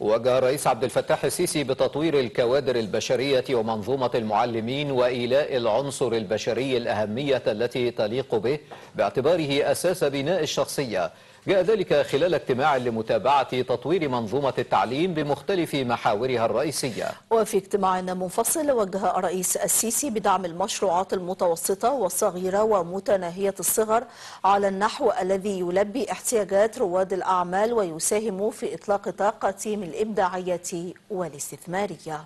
وجه الرئيس عبد الفتاح السيسي بتطوير الكوادر البشرية ومنظومة المعلمين وإيلاء العنصر البشري الأهمية التي تليق به باعتباره أساس بناء الشخصية جاء ذلك خلال اجتماع لمتابعة تطوير منظومة التعليم بمختلف محاورها الرئيسية وفي اجتماع منفصل وجه الرئيس السيسي بدعم المشروعات المتوسطة والصغيرة ومتناهية الصغر على النحو الذي يلبي احتياجات رواد الأعمال ويساهم في إطلاق طاقتهم الإبداعية والاستثمارية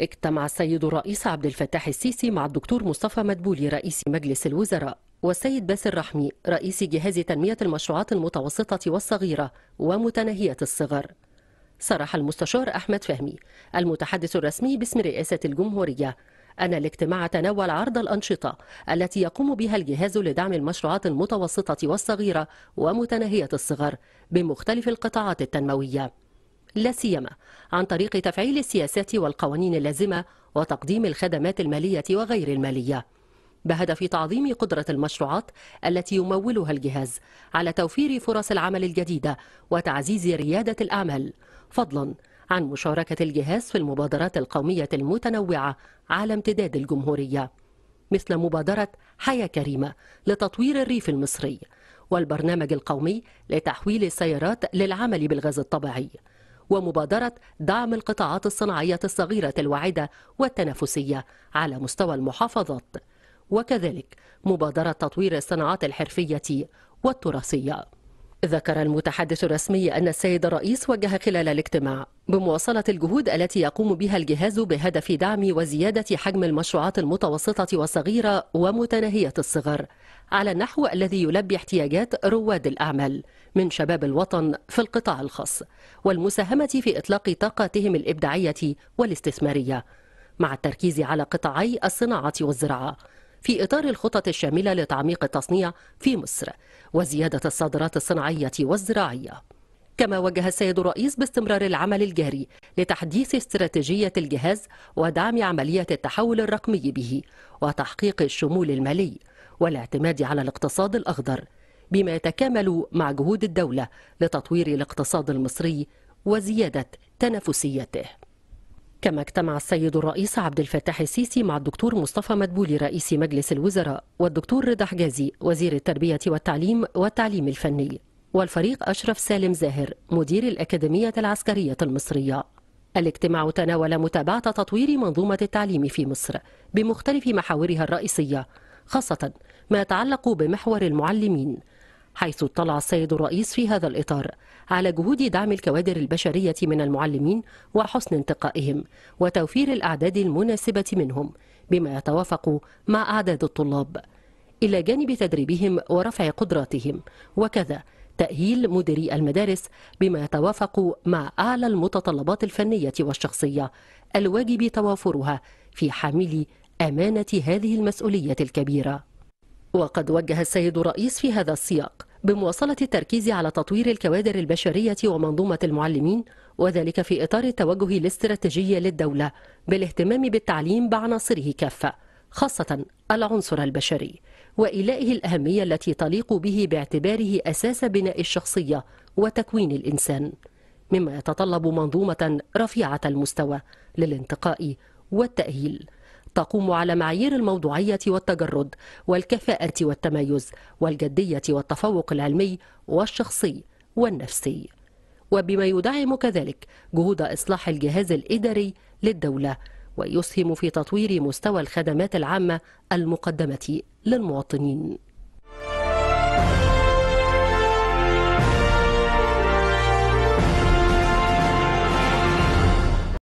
اجتمع السيد الرئيس عبد الفتاح السيسي مع الدكتور مصطفى مدبولي رئيس مجلس الوزراء والسيد باسل رحمي رئيس جهاز تنمية المشروعات المتوسطة والصغيرة ومتناهية الصغر صرح المستشار أحمد فهمي المتحدث الرسمي باسم رئاسة الجمهورية أن الاجتماع تناول عرض الأنشطة التي يقوم بها الجهاز لدعم المشروعات المتوسطة والصغيرة ومتناهية الصغر بمختلف القطاعات التنموية لا سيما عن طريق تفعيل السياسات والقوانين اللازمة وتقديم الخدمات المالية وغير المالية بهدف تعظيم قدرة المشروعات التي يمولها الجهاز على توفير فرص العمل الجديدة وتعزيز ريادة الأعمال فضلا عن مشاركة الجهاز في المبادرات القومية المتنوعة على امتداد الجمهورية مثل مبادرة حياة كريمة لتطوير الريف المصري والبرنامج القومي لتحويل السيارات للعمل بالغاز الطبيعي ومبادرة دعم القطاعات الصناعية الصغيرة الواعدة والتنافسية على مستوى المحافظات وكذلك مبادرة تطوير الصناعات الحرفية والتراثية ذكر المتحدث الرسمي أن السيد الرئيس وجه خلال الاجتماع بمواصلة الجهود التي يقوم بها الجهاز بهدف دعم وزيادة حجم المشروعات المتوسطة والصغيرة ومتناهية الصغر على النحو الذي يلبي احتياجات رواد الأعمال من شباب الوطن في القطاع الخاص والمساهمة في إطلاق طاقتهم الإبداعية والاستثمارية مع التركيز على قطاعي الصناعة والزراعة في إطار الخطط الشاملة لتعميق التصنيع في مصر وزيادة الصادرات الصناعية والزراعية كما وجه السيد الرئيس باستمرار العمل الجاري لتحديث استراتيجية الجهاز ودعم عملية التحول الرقمي به وتحقيق الشمول المالي والاعتماد على الاقتصاد الأخضر بما يتكامل مع جهود الدولة لتطوير الاقتصاد المصري وزيادة تنافسيته كما اجتمع السيد الرئيس عبد الفتاح السيسي مع الدكتور مصطفى مدبولي رئيس مجلس الوزراء والدكتور رضا حجازي وزير التربية والتعليم والتعليم الفني والفريق أشرف سالم زاهر مدير الأكاديمية العسكرية المصرية الاجتماع تناول متابعة تطوير منظومة التعليم في مصر بمختلف محاورها الرئيسية خاصة ما يتعلق بمحور المعلمين حيث اطلع السيد الرئيس في هذا الإطار على جهود دعم الكوادر البشرية من المعلمين وحسن انتقائهم وتوفير الأعداد المناسبة منهم بما يتوافق مع أعداد الطلاب إلى جانب تدريبهم ورفع قدراتهم وكذا تأهيل مديري المدارس بما يتوافق مع أعلى المتطلبات الفنية والشخصية الواجب توافرها في حاملي أمانة هذه المسؤولية الكبيرة وقد وجه السيد الرئيس في هذا السياق بمواصلة التركيز على تطوير الكوادر البشرية ومنظومة المعلمين وذلك في إطار التوجه الاستراتيجي للدولة بالاهتمام بالتعليم بعناصره كافة خاصة العنصر البشري وإيلائه الأهمية التي تليق به باعتباره أساس بناء الشخصية وتكوين الإنسان مما يتطلب منظومة رفيعة المستوى للانتقاء والتأهيل تقوم على معايير الموضوعية والتجرد والكفاءة والتميز والجدية والتفوق العلمي والشخصي والنفسي وبما يدعم كذلك جهود إصلاح الجهاز الإداري للدولة ويسهم في تطوير مستوى الخدمات العامة المقدمة للمواطنين